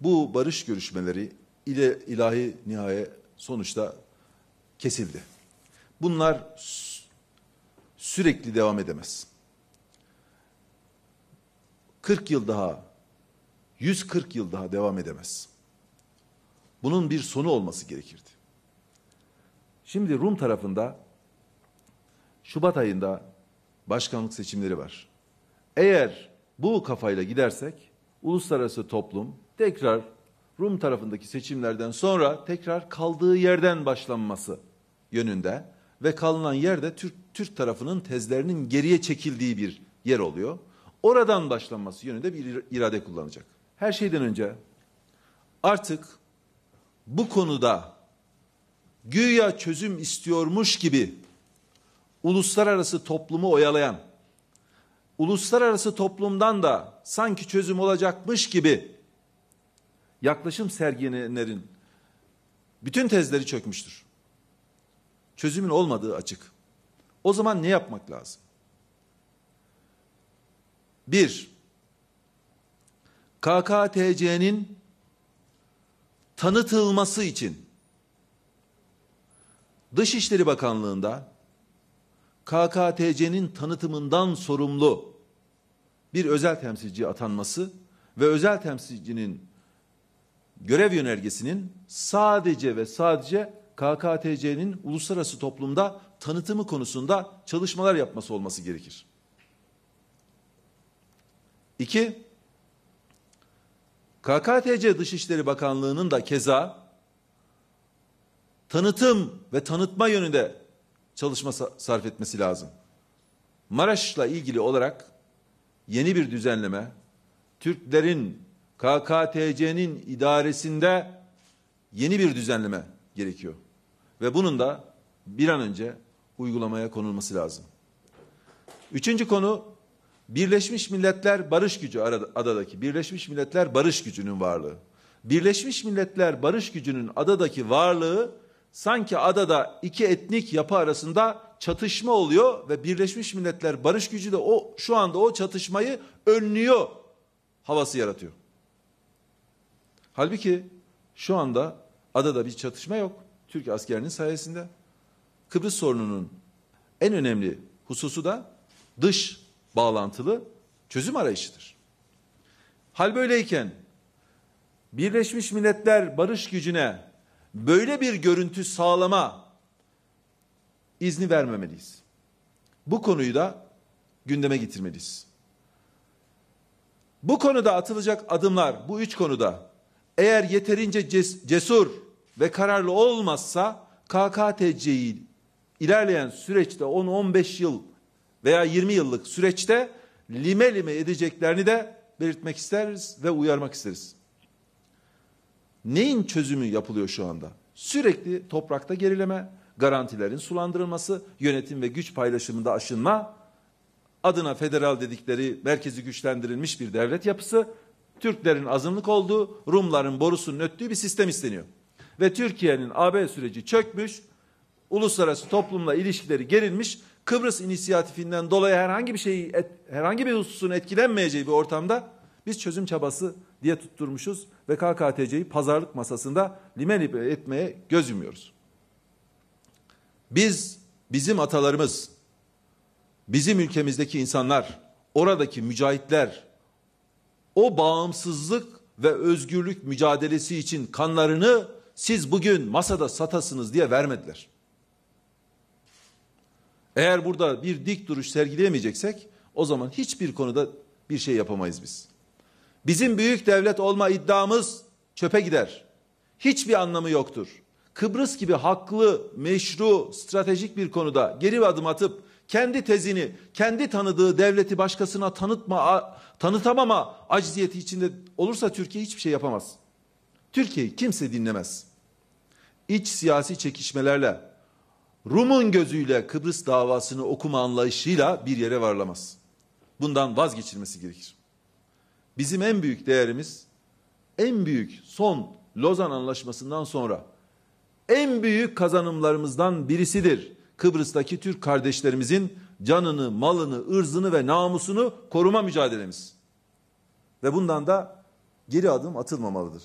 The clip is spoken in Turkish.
Bu barış görüşmeleri ile ilahi nihaye sonuçta kesildi. Bunlar sürekli devam edemez. 40 yıl daha, 140 yıl daha devam edemez. Bunun bir sonu olması gerekirdi. Şimdi Rum tarafında Şubat ayında başkanlık seçimleri var. Eğer bu kafayla gidersek uluslararası toplum tekrar Rum tarafındaki seçimlerden sonra tekrar kaldığı yerden başlanması yönünde ve kalınan yerde Türk, Türk tarafının tezlerinin geriye çekildiği bir yer oluyor. Oradan başlanması yönünde bir irade kullanacak. Her şeyden önce artık bu konuda güya çözüm istiyormuş gibi uluslararası toplumu oyalayan uluslararası toplumdan da sanki çözüm olacakmış gibi yaklaşım sergilenenlerin bütün tezleri çökmüştür. Çözümün olmadığı açık. O zaman ne yapmak lazım? Bir, KKTC'nin tanıtılması için Dışişleri Bakanlığı'nda KKTC'nin tanıtımından sorumlu bir özel temsilci atanması ve özel temsilcinin görev yönergesinin sadece ve sadece KKTC'nin uluslararası toplumda tanıtımı konusunda çalışmalar yapması olması gerekir. İki, KKTC Dışişleri Bakanlığı'nın da keza tanıtım ve tanıtma yönünde çalışma sarf etmesi lazım. Maraş'la ilgili olarak yeni bir düzenleme Türklerin KKTC'nin idaresinde yeni bir düzenleme gerekiyor. Ve bunun da bir an önce uygulamaya konulması lazım. Üçüncü konu Birleşmiş Milletler Barış Gücü adadaki Birleşmiş Milletler Barış Gücü'nün varlığı. Birleşmiş Milletler Barış Gücü'nün adadaki varlığı sanki adada iki etnik yapı arasında çatışma oluyor ve Birleşmiş Milletler barış Gücü de o şu anda o çatışmayı önlüyor havası yaratıyor. Halbuki şu anda adada bir çatışma yok. Türk askerinin sayesinde. Kıbrıs sorununun en önemli hususu da dış bağlantılı çözüm arayışıdır. Hal böyleyken Birleşmiş Milletler barış gücüne böyle bir görüntü sağlama izni vermemeliyiz. Bu konuyu da gündeme getirmeliyiz. Bu konuda atılacak adımlar bu üç konuda eğer yeterince cesur ve kararlı olmazsa KKTC'yi ilerleyen süreçte 10-15 yıl veya 20 yıllık süreçte lime lime edeceklerini de belirtmek isteriz ve uyarmak isteriz neyin çözümü yapılıyor şu anda? Sürekli toprakta gerileme, garantilerin sulandırılması, yönetim ve güç paylaşımında aşınma, adına federal dedikleri merkezi güçlendirilmiş bir devlet yapısı, Türklerin azınlık olduğu, Rumların borusunun öttüğü bir sistem isteniyor. Ve Türkiye'nin AB süreci çökmüş, uluslararası toplumla ilişkileri gerilmiş, Kıbrıs inisiyatifinden dolayı herhangi bir şeyi, herhangi bir hususun etkilenmeyeceği bir ortamda biz çözüm çabası diye tutturmuşuz ve KKTC'yi pazarlık masasında limen etmeye göz yumuyoruz. Biz, bizim atalarımız, bizim ülkemizdeki insanlar, oradaki mücahitler, o bağımsızlık ve özgürlük mücadelesi için kanlarını siz bugün masada satasınız diye vermediler. Eğer burada bir dik duruş sergileyemeyeceksek o zaman hiçbir konuda bir şey yapamayız biz. Bizim büyük devlet olma iddiamız çöpe gider. Hiçbir anlamı yoktur. Kıbrıs gibi haklı, meşru, stratejik bir konuda geri adım atıp kendi tezini, kendi tanıdığı devleti başkasına tanıtma, tanıtamama acziyeti içinde olursa Türkiye hiçbir şey yapamaz. Türkiye kimse dinlemez. İç siyasi çekişmelerle, Rum'un gözüyle Kıbrıs davasını okuma anlayışıyla bir yere varlamaz. Bundan vazgeçilmesi gerekir. Bizim en büyük değerimiz, en büyük son Lozan Anlaşması'ndan sonra en büyük kazanımlarımızdan birisidir. Kıbrıs'taki Türk kardeşlerimizin canını, malını, ırzını ve namusunu koruma mücadelemiz. Ve bundan da geri adım atılmamalıdır.